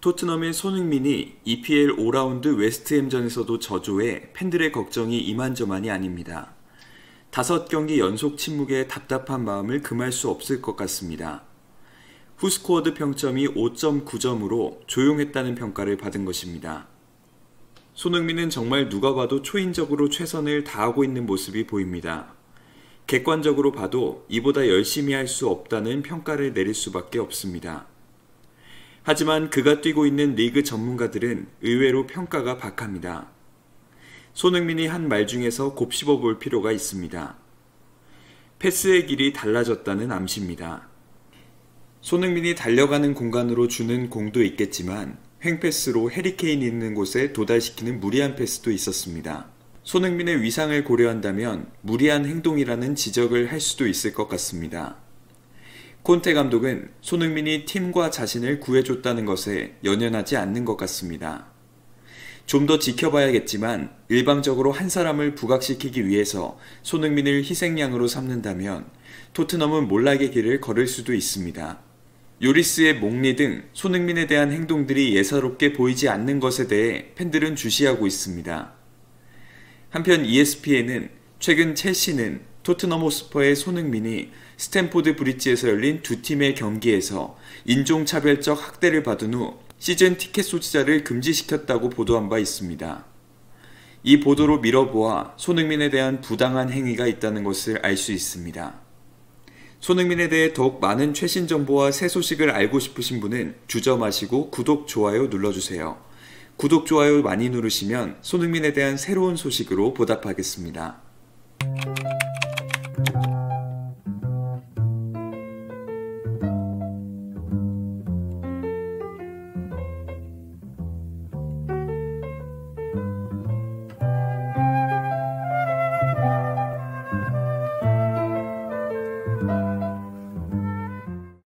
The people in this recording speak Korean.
토트넘의 손흥민이 EPL 5라운드 웨스트햄전에서도 저조해 팬들의 걱정이 이만저만이 아닙니다. 다섯 경기 연속 침묵에 답답한 마음을 금할 수 없을 것 같습니다. 후스코어드 평점이 5.9점으로 조용했다는 평가를 받은 것입니다. 손흥민은 정말 누가 봐도 초인적으로 최선을 다하고 있는 모습이 보입니다. 객관적으로 봐도 이보다 열심히 할 수 없다는 평가를 내릴 수밖에 없습니다. 하지만 그가 뛰고 있는 리그 전문가들은 의외로 평가가 박합니다. 손흥민이 한 말 중에서 곱씹어 볼 필요가 있습니다. 패스의 길이 달라졌다는 암시입니다. 손흥민이 달려가는 공간으로 주는 공도 있겠지만 횡패스로 해리케인 있는 곳에 도달시키는 무리한 패스도 있었습니다. 손흥민의 위상을 고려한다면 무리한 행동이라는 지적을 할 수도 있을 것 같습니다. 콘테 감독은 손흥민이 팀과 자신을 구해줬다는 것에 연연하지 않는 것 같습니다. 좀 더 지켜봐야겠지만 일방적으로 한 사람을 부각시키기 위해서 손흥민을 희생양으로 삼는다면 토트넘은 몰락의 길을 걸을 수도 있습니다. 요리스의 목리 등 손흥민에 대한 행동들이 예사롭게 보이지 않는 것에 대해 팬들은 주시하고 있습니다. 한편 ESPN은 최근 첼시는 토트넘 호스퍼의 손흥민이 스탠포드 브릿지에서 열린 두 팀의 경기에서 인종차별적 학대를 받은 후 시즌 티켓 소지자를 금지시켰다고 보도한 바 있습니다. 이 보도로 밀어보아 손흥민에 대한 부당한 행위가 있다는 것을 알 수 있습니다. 손흥민에 대해 더욱 많은 최신 정보와 새 소식을 알고 싶으신 분은 주저 마시고 구독, 좋아요 눌러주세요. 구독, 좋아요 많이 누르시면 손흥민에 대한 새로운 소식으로 보답하겠습니다.